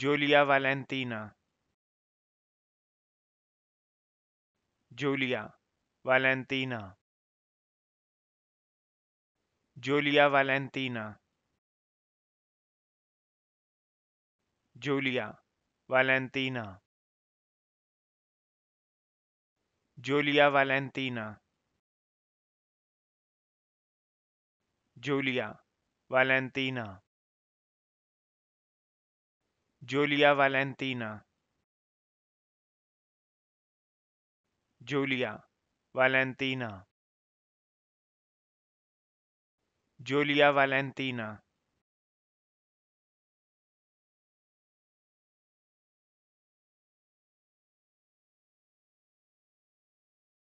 Julia Valentina Julia Valentina Julia Valentina Julia Valentina Julia Valentina Julia Valentina Julia Valentina Julia Valentina Julia Valentina